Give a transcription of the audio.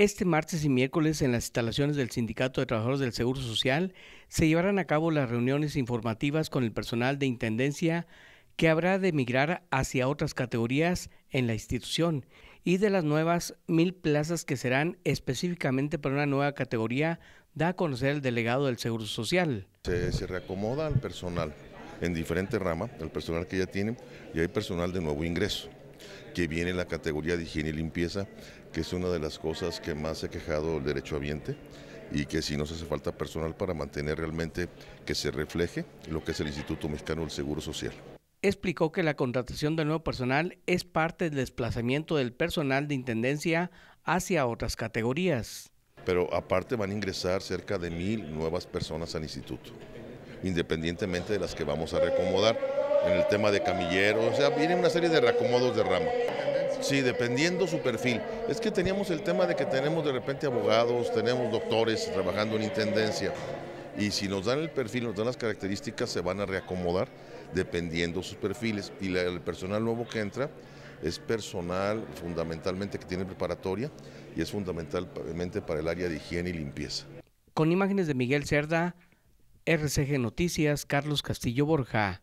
Este martes y miércoles en las instalaciones del Sindicato de Trabajadores del Seguro Social se llevarán a cabo las reuniones informativas con el personal de Intendencia que habrá de migrar hacia otras categorías en la institución y de las nuevas mil plazas que serán específicamente para una nueva categoría, da a conocer el delegado del Seguro Social. Se, reacomoda al personal en diferentes ramas, el personal que ya tiene y hay personal de nuevo ingreso que viene en la categoría de higiene y limpieza, que es una de las cosas que más se ha quejado el derecho ambiente y que si no se hace falta personal para mantener realmente que se refleje lo que es el Instituto Mexicano del Seguro Social. Explicó que la contratación del nuevo personal es parte del desplazamiento del personal de Intendencia hacia otras categorías. Pero aparte van a ingresar cerca de mil nuevas personas al instituto independientemente de las que vamos a reacomodar. En el tema de camilleros, o sea, viene una serie de reacomodos de rama. Sí, dependiendo su perfil. Es que teníamos el tema de que tenemos de repente abogados, tenemos doctores trabajando en intendencia. Y si nos dan el perfil, nos dan las características, se van a reacomodar dependiendo sus perfiles. Y el personal nuevo que entra es personal fundamentalmente que tiene preparatoria y es fundamentalmente para el área de higiene y limpieza. Con imágenes de Miguel Cerda, RCG Noticias, Carlos Castillo Borja.